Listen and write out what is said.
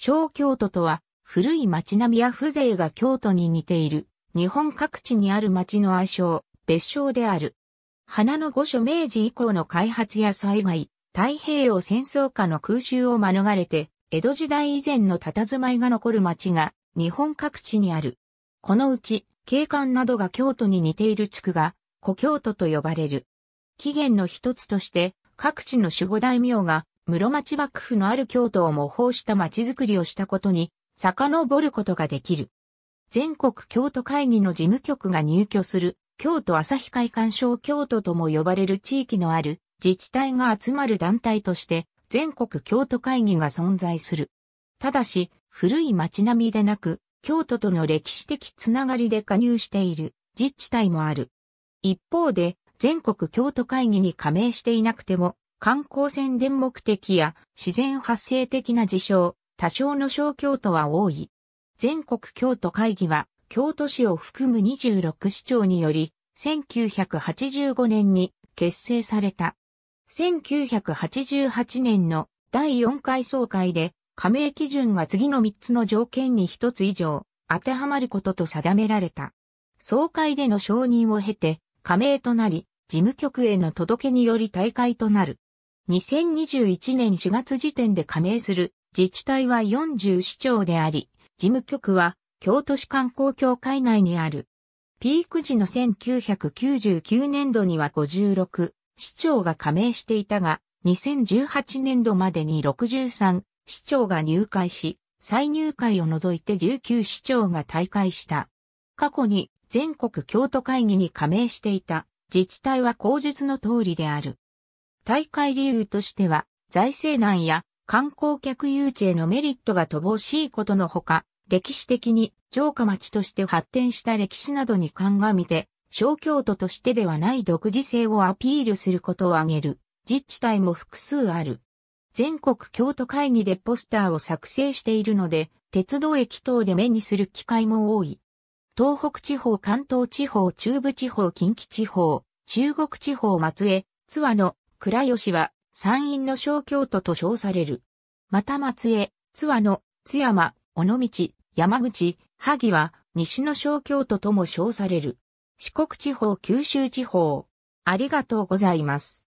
小京都とは、古い町並みや風情が京都に似ている、日本各地にある町の愛称、別称である。花の御所明治以降の開発や災害、太平洋戦争下の空襲を免れて、江戸時代以前の佇まいが残る町が、日本各地にある。このうち、景観などが京都に似ている地区が、故京都と呼ばれる。起源の一つとして、各地の守護大名が室町幕府のある京都を模倣した町づくりをしたことに、遡ることができる。全国京都会議の事務局が入居する、京都朝日会館小京都とも呼ばれる地域のある自治体が集まる団体として、全国京都会議が存在する。ただし、古い町並みでなく、京都との歴史的つながりで加入している自治体もある。一方で、全国京都会議に加盟していなくても、観光宣伝目的や自然発生的な事象、多少の小京都は多い。全国京都会議は、京都市を含む26市長により、1985年に結成された。1988年の第4回総会で、加盟基準は次の3つの条件に1つ以上当てはまることと定められた。総会での承認を経て、加盟となり、事務局への届けにより大会となる。2021年4月時点で加盟する自治体は40市町であり、事務局は京都市観光協会内にある。ピーク時の1999年度には56市長が加盟していたが、2018年度までに63市長が入会し、再入会を除いて19市長が退会した。過去に全国京都会議に加盟していた自治体は口述の通りである。大会理由としては、財政難や観光客誘致へのメリットが乏しいことのほか、歴史的に城下町として発展した歴史などに鑑みて、小京都としてではない独自性をアピールすることを挙げる自治体も複数ある。全国京都会議でポスターを作成しているので、鉄道駅等で目にする機会も多い。東北地方、関東地方、中部地方、近畿地方、中国地方、松江、津和野、倉吉は山陰の小京都と称される。また松江、津和野、津山、尾道、山口、萩は西の小京都とも称される。四国地方九州地方。ありがとうございます。